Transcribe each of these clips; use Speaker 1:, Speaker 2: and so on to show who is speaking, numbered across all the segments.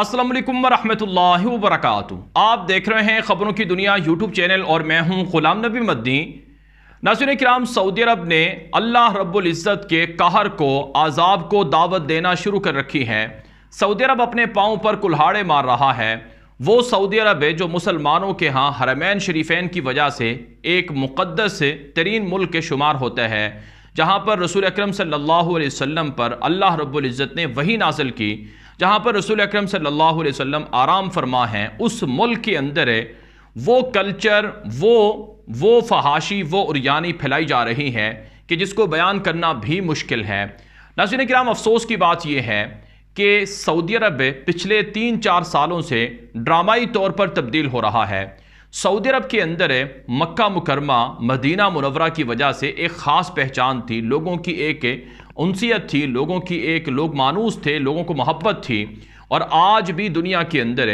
Speaker 1: असलम वरहमतुल्लाहि वबरकatuह आप देख रहे हैं ख़बरों की दुनिया यूट्यूब चैनल और मैं हूं गुलाम नबी मद्दी नासिर कराम सऊदी अरब ने अल्लाह रब्बुल इज़्ज़त के कहर को आज़ाब को दावत देना शुरू कर रखी है सऊदी अरब अपने पाँव पर कुल्हाड़े मार रहा है वो सऊदी अरब है जो मुसलमानों के यहाँ हरमैन शरीफेन की वजह से एक मुक़दस तरीन मुल्क के शुमार होता है जहाँ पर रसूल अक्रम सल्ला वसम पर अल्लाह रब्बुल इज़्ज़त ने वही नाजिल की जहाँ पर रसूल अक्रम सल्लल्लाहु आराम फरमा हैं उस मुल्क के अंदर है वो कल्चर वो वो फहाशी वो उरियानी फैलाई जा रही है कि जिसको बयान करना भी मुश्किल है नाजिन कराम अफसोस की बात यह है कि सऊदी अरब पिछले तीन चार सालों से ड्रामाई तौर पर तब्दील हो रहा है सऊदी अरब के अंदर मक्का मुकरमा मदीना मुनवरा की वजह से एक ख़ास पहचान थी लोगों की एक उनसीत थी लोगों की एक लोग मानूस थे लोगों को मोहब्बत थी और आज भी दुनिया के अंदर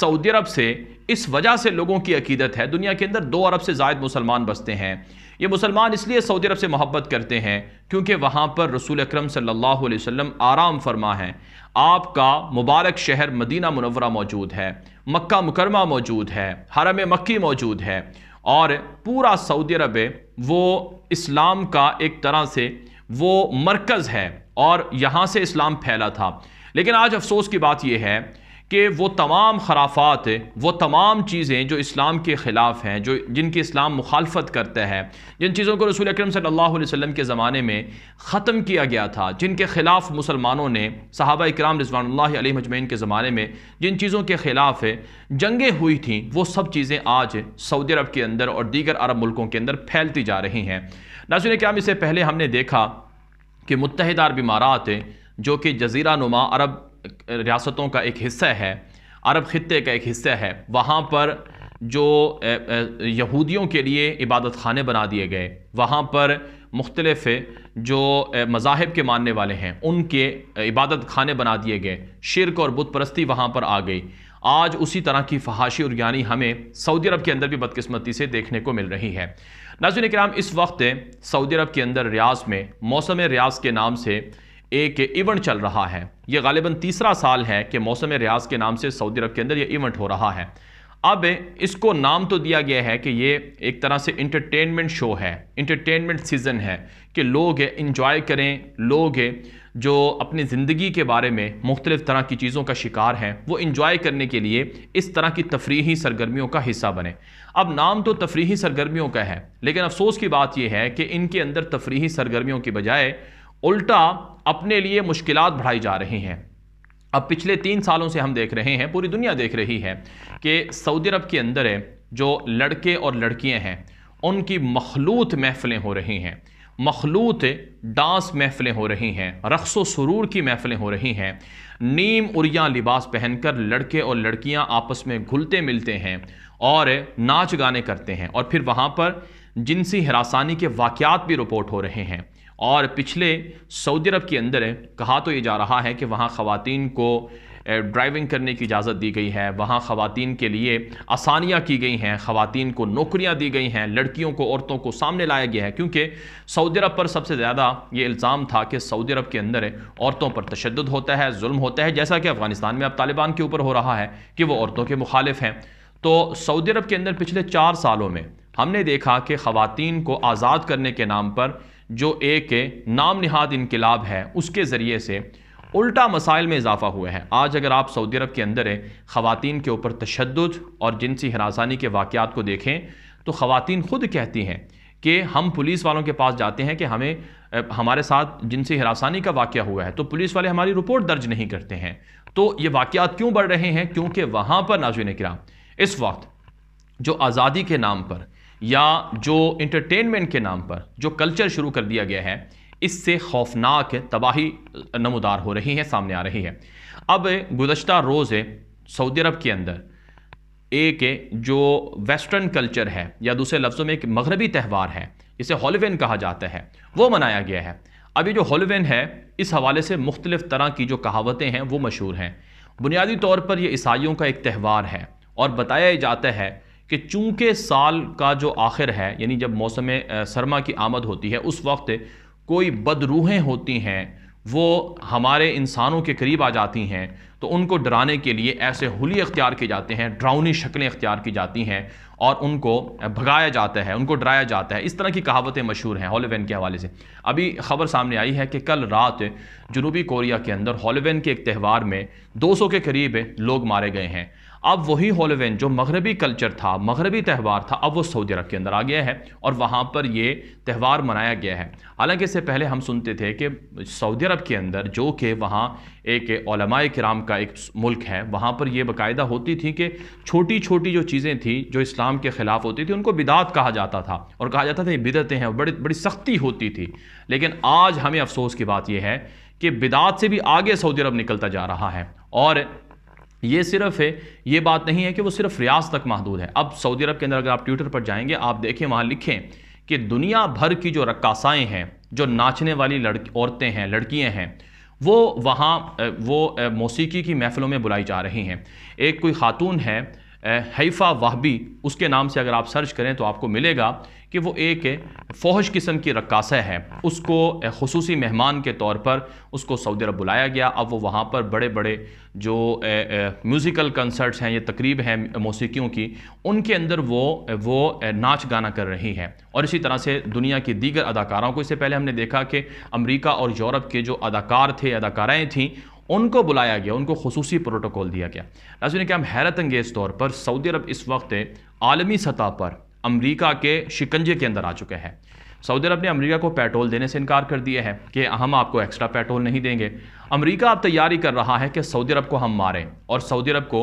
Speaker 1: सऊदी अरब से इस वजह से लोगों की अकीदत है दुनिया के अंदर दो अरब से जायद मुसलमान बसते हैं ये मुसलमान इसलिए सऊदी अरब से मोहब्बत करते हैं क्योंकि वहाँ पर रसूल अक्रम सल्ला वसम आराम फरमा है आपका मुबारक शहर मदीना मुनवरा मौजूद है मक्का मुकरमा मौजूद है हरम मक्की मौजूद है और पूरा सऊदी अरब वो इस्लाम का एक तरह से वो मरकज़ है और यहाँ से इस्लाम फैला था लेकिन आज अफसोस की बात यह है कि वो तमाम खराफात वो तमाम चीज़ें जो इस्लाम के ख़िलाफ़ हैं जो जिनकी इस्लाम मुखालफत करता है जिन चीज़ों को रसूल अक्रम सल्लल्लाहु अलैहि वसल्लम के ज़माने में ख़त्म किया गया था जिनके ख़िलाफ़ मुसलमानों ने सहाबा इक्राम रजवान मजमैन के ज़माने में जिन चीज़ों के ख़िलाफ़ जंगें हुई थी वो सब चीज़ें आज सऊदी अरब के अंदर और दीगर अरब मुल्कों के अंदर फैलती जा रही हैं नाजुल क्या इससे पहले हमने देखा कि मुतहद अरब इमारात जो कि जजीरा नुमा अरब रियासतों का एक हिस्सा है अरब ख़त्े का एक हिस्सा है वहाँ पर जो यहूदियों के लिए इबादत खाने बना दिए गए वहाँ पर मुख्तलफ़ जो मज़ाहब के मानने वाले हैं उनके इबादत खाने बना दिए गए शिरक और बुत परस्ती वहाँ पर आ गई आज उसी तरह की फहाशी और यानी हमें सऊदी अरब के अंदर भी बदकस्मती से देखने को मिल रही है नाजुन कराम इस वक्त सऊदी अरब के अंदर रियाज में मौसम रियाज के नाम से एक इवेंट चल रहा है यह गालिबा तीसरा साल है कि मौसम रियाज के नाम से सऊदी अरब के अंदर ये इवेंट हो रहा है अब इसको नाम तो दिया गया है कि ये एक तरह से इंटरटेनमेंट शो है इंटरटेनमेंट सीज़न है कि लोग इन्जॉय करें लोग जो अपनी ज़िंदगी के बारे में मुख्तलिफ़ तरह की चीज़ों का शिकार हैं वो इंजॉय करने के लिए इस तरह की तफरीही सरगर्मियों का हिस्सा बने अब नाम तो तफरीही सरगर्मियों का है लेकिन अफसोस की बात यह है कि इनके अंदर तफरीही सरगर्मियों के बजाय उल्टा अपने लिए मुश्किल बढ़ाई जा रही हैं अब पिछले तीन सालों से हम देख रहे हैं पूरी दुनिया देख रही है कि सऊदी अरब के अंदर जो लड़के और लड़कियाँ हैं उनकी मखलूत महफ़िलें हो रही हैं मखलूत डांस महफ़िलें हो रही हैं रक्स सुरूर की महफ़िलें हो रही हैं नीम उरिया लिबास पहनकर लड़के और लड़कियां आपस में घुलते मिलते हैं और नाच गाने करते हैं और फिर वहाँ पर जिनसी हरासानी के वाक़ात भी रिपोर्ट हो रहे हैं और पिछले सऊदी अरब के अंदर कहा तो ये जा रहा है कि वहाँ ख़वान को ड्राइविंग करने की इजाज़त दी गई है वहाँ ख़वान के लिए आसानियाँ की गई हैं ख़वान को नौकरियाँ दी गई हैं लड़कियों को औरतों को सामने लाया गया है क्योंकि सऊदी अरब पर सबसे ज़्यादा ये इल्ज़ाम था कि सऊदी अरब के अंदर औरतों पर तशद होता है जुल्म होता है जैसा कि अफ़गानिस्तान में अब तालिबान के ऊपर हो रहा है कि वो औरतों के मुखालिफ हैं तो सऊदी अरब के अंदर पिछले चार सालों में हमने देखा कि ख़वातीन को आज़ाद करने के नाम पर जो एक नाम नहाद इनकलाब है उसके ज़रिए से उल्टा मसाइल में इजाफा हुआ है आज अगर आप सऊदी अरब के अंदर ख़वान के ऊपर तशद और जिनसी हरासानी के वाक़ात को देखें तो ख़वान खुद कहती हैं कि हम पुलिस वालों के पास जाते हैं कि हमें हमारे साथ जिनसी हरासानी का वाक़ हुआ है तो पुलिस वाले हमारी रिपोर्ट दर्ज नहीं करते हैं तो ये वाक़ात क्यों बढ़ रहे हैं क्योंकि वहाँ पर नाजुन कराम इस वक्त जो आज़ादी के नाम पर या जो इंटरटेनमेंट के नाम पर जो कल्चर शुरू कर दिया गया है इससे खौफनाक तबाही नमदार हो रही है सामने आ रही है अब गुजशत रोज़ सऊदी अरब के अंदर एक जो वेस्टर्न कल्चर है या दूसरे लफ्ज़ों में एक मगरबी त्यौहार है इसे हॉलीवेन कहा जाता है वो मनाया गया है अभी जो हॉलीवेन है इस हवाले से मुख्तलिफ़ तरह की जो कहावतें हैं वो मशहूर हैं बुनियादी तौर पर यह ईसाइयों का एक त्यौहार है और बताया जाता है कि चूँकि साल का जो आखिर है यानी जब मौसम सरमा की आमद होती है उस वक्त कोई बदरूहें होती हैं वो हमारे इंसानों के करीब आ जाती हैं तो उनको डराने के लिए ऐसे हुली अख्तियार किए जाते हैं ड्राउनी शक्लें अख्तियार की जाती हैं और उनको भगाया जाता है उनको डराया जाता है इस तरह की कहावतें मशहूर हैं हॉलीवेन के हवाले से अभी ख़बर सामने आई है कि कल रात जनूबी कोरिया के अंदर हॉलीवेन के एक त्यौहार में 200 के करीब लोग मारे गए हैं अब वही होलोवेन जो मगरबी कल्चर था मगरबी त्यौहार था अब वो सऊदी अरब के अंदर आ गया है और वहाँ पर ये त्यौहार मनाया गया है हालांकि इससे पहले हम सुनते थे कि सऊदी अरब के अंदर जो कि वहाँ एक ओलमाए कराम का एक मुल्क है वहाँ पर यह बाकायदा होती थी कि छोटी छोटी जो चीज़ें थी जो इस्लाम के ख़िलाफ़ होती थी उनको बिदात कहा जाता था और कहा जाता था ये बिदतें हैं बड़ी बड़ी सख्ती होती थी लेकिन आज हमें अफसोस की बात यह है कि बिदात से भी आगे सऊदी अरब निकलता जा रहा है और ये सिर्फ है ये बात नहीं है कि वो सिर्फ रियाज तक महदूद है अब सऊदी अरब के अंदर अगर आप ट्विटर पर जाएंगे आप देखें वहाँ लिखें कि दुनिया भर की जो रक्कासाएँ हैं जो नाचने वाली लड़की औरतें हैं लड़कियाँ हैं वो वहाँ वो मौसीकी की महफ़लों में बुलाई जा रही हैं एक कोई ख़ातून है हैफ़ा वाहबी उसके नाम से अगर आप सर्च करें तो आपको मिलेगा कि वो एक फौज किस्म की रक्सा है उसको खसूस मेहमान के तौर पर उसको सऊदी अरब बुलाया गया अब वो वहाँ पर बड़े बड़े जो म्यूज़िकल कंसर्ट्स हैं ये तकरीब हैं मौसीकियों की उनके अंदर वो वो नाच गाना कर रही हैं और इसी तरह से दुनिया की दीगर अदाकारों को इससे पहले हमने देखा कि अमरीका और यूरोप के जो अदाकार थे अदाकाराएँ थीं उनको बुलाया गया उनको खसूसी प्रोटोकॉल दिया गया नाजिन क्या हम हैरत अंगेज़ तौर पर सऊदी अरब इस वक्त आलमी सतह पर अमरीका के शिकंजे के अंदर आ चुके हैं सऊदी अरब ने अमरीका को पेट्रोल देने से इनकार कर दिया है कि हम आपको एक्स्ट्रा पेट्रोल नहीं देंगे अमरीका अब तैयारी कर रहा है कि सऊदी अरब को हम मारें और सऊदी अरब को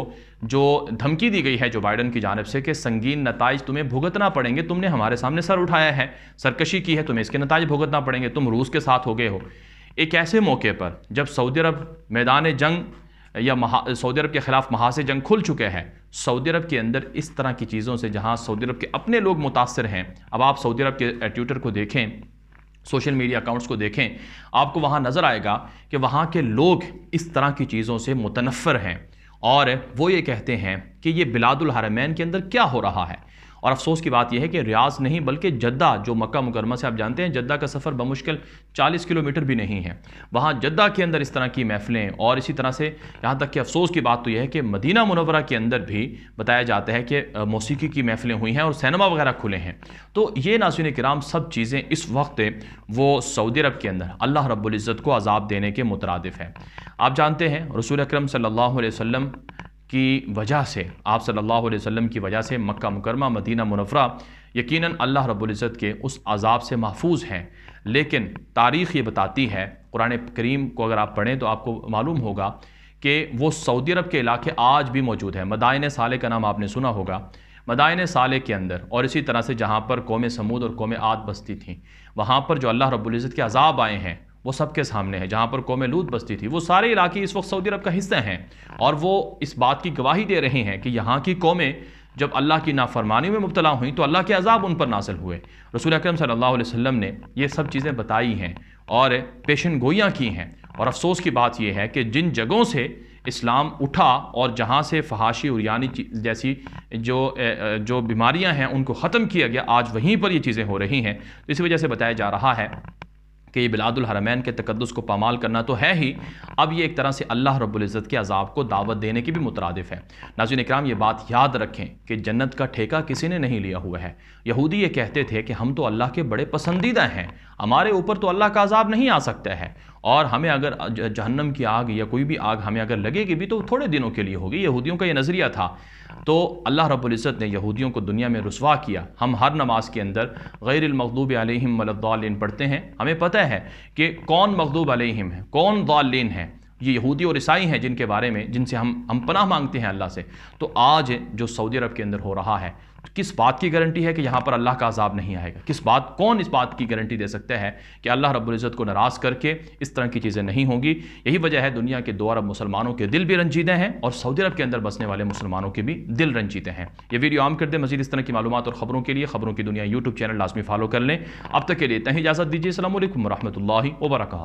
Speaker 1: जो धमकी दी गई है जो बाइडन की जानब से कि संगीन नतज तुम्हें भुगतना पड़ेंगे तुमने हमारे सामने सर उठाया है सरकशी की है तुम्हें इसके नतज भुगतना पड़ेंगे तुम रूस के साथ हो गए हो एक ऐसे मौके पर जब सऊदी अरब मैदान जंग या महा सऊदी अरब के ख़िलाफ़ महासे जंग खुल चुके हैं सऊदी अरब के अंदर इस तरह की चीज़ों से जहां सऊदी अरब के अपने लोग मुतासर हैं अब आप सऊदी अरब के ट्विटर को देखें सोशल मीडिया अकाउंट्स को देखें आपको वहाँ नज़र आएगा कि वहाँ के लोग इस तरह की चीज़ों से मुतनफ़र हैं और वो ये कहते हैं कि ये बिलादुल हरमैन के अंदर क्या हो रहा है और अफसोस की बात यह है कि रियाज नहीं बल्कि जद्दा जो मक्का मुकरमा से आप जानते हैं जद्दा का सफ़र बमुश्किल चालीस किलोमीटर भी नहीं है वहाँ जद्दा के अंदर इस तरह की महफ़िलें और इसी तरह से यहाँ तक कि अफसोस की बात तो यह है कि मदीना मुनवरा के अंदर भी बताया जाता है कि मौसीकी की महफ़िलें हुई हैं और सैनमा वगैरह खुले हैं तो ये नासिन कराम सब चीज़ें इस वक्त वो सऊदी अरब के अंदर अल्लाह रब्ज़त को अजाब देने के मुतरद है आप जानते हैं रसूल अक्रम सल्ला वसम की वजह से आप सल्लल्लाहु अलैहि वसल्लम की वजह से मक्का मुकरमा मदीना मुनफरा यकीनन अल्लाह रब्ज़त के उस अजाब से महफूज हैं लेकिन तारीख़ ये बताती है कुरान करीम को अगर आप पढ़ें तो आपको मालूम होगा कि वो सऊदी अरब के इलाके आज भी मौजूद हैं मदायन साले का नाम आपने सुना होगा मदायन साले के अंदर और इसी तरह से जहाँ पर कौम समूद और कौम आद बस्ती थी वहाँ पर जो अल्लाह रब्ज़त के अजाब आए हैं वो सबके सामने है जहाँ पर कौम लूत बस्ती थी वो सारे इलाके इस वक्त सऊदी अरब का हिस्सा हैं और वो इस बात की गवाही दे रहे हैं कि यहाँ की कौमें जब अल्लाह की नाफरमानी में मुबतला हुई तो अल्लाह के अजाब उन पर नासिल हुए रसूल अक्रम सल्ला वसम ने ये सब चीज़ें बताई हैं और पेशन गोयाँ की हैं और अफसोस की बात यह है कि जिन जगहों से इस्लाम उठा और जहाँ से फहाशी और यानी जैसी जो जो बीमारियाँ हैं उनको ख़त्म किया गया आज वहीं पर ये चीज़ें हो रही हैं तो इसी वजह से बताया जा रहा है कि ये हरमैन के तकदस को पामाल करना तो है ही अब ये एक तरह से अल्लाह रब्ज़त के अजाब को दावत देने की भी मुतरद है नाजिन इक्राम ये बात याद रखें कि जन्नत का ठेका किसी ने नहीं लिया हुआ है यहूदी ये कहते थे कि हम तो अल्लाह के बड़े पसंदीदा हैं हमारे ऊपर तो अल्लाह का अजाब नहीं आ सकता है और हमें अगर जहन्नम की आग या कोई भी आग हमें अगर लगेगी भी तो थोड़े दिनों के लिए होगी यहूदियों का ये नज़रिया था तो अल्लाह रब्ज़त ने यहूदियों को दुनिया में रसवा किया हम हर नमाज के अंदर गैरमखदूब आलिम मलदालिन पढ़ते हैं हमें पता है कि कौन मखदूब आलिम है कौन दालिन है ये यहूदी और ईसाई हैं जिनके बारे में जिनसे हम हम पनाह मांगते हैं अल्लाह से तो आज जो सऊदी अरब के अंदर हो रहा है तो किस बात की गारंटी है कि यहाँ पर अल्लाह का अजाब नहीं आएगा किस बात कौन इस बात की गारंटी दे सकता है कि अल्लाह रब्ज़त को नाराज़ करके इस तरह की चीज़ें नहीं होंगी यही वजह है दुनिया के दो अरब मुसलमानों के दिल भी रंजीदे हैं और सऊदी अरब के अंदर बसने वाले मुसलमानों के भी दिल रंजीदे हैं ये वीडियो आम कर दें मजीद इस तरह की मालूम और ख़बरों के लिए ख़बरों की दुनिया यूट्यूब चैनल लाजमी फॉलो कर लें अब तक के लिए तय इजाज़त दीजिए असल वरहमल वबरक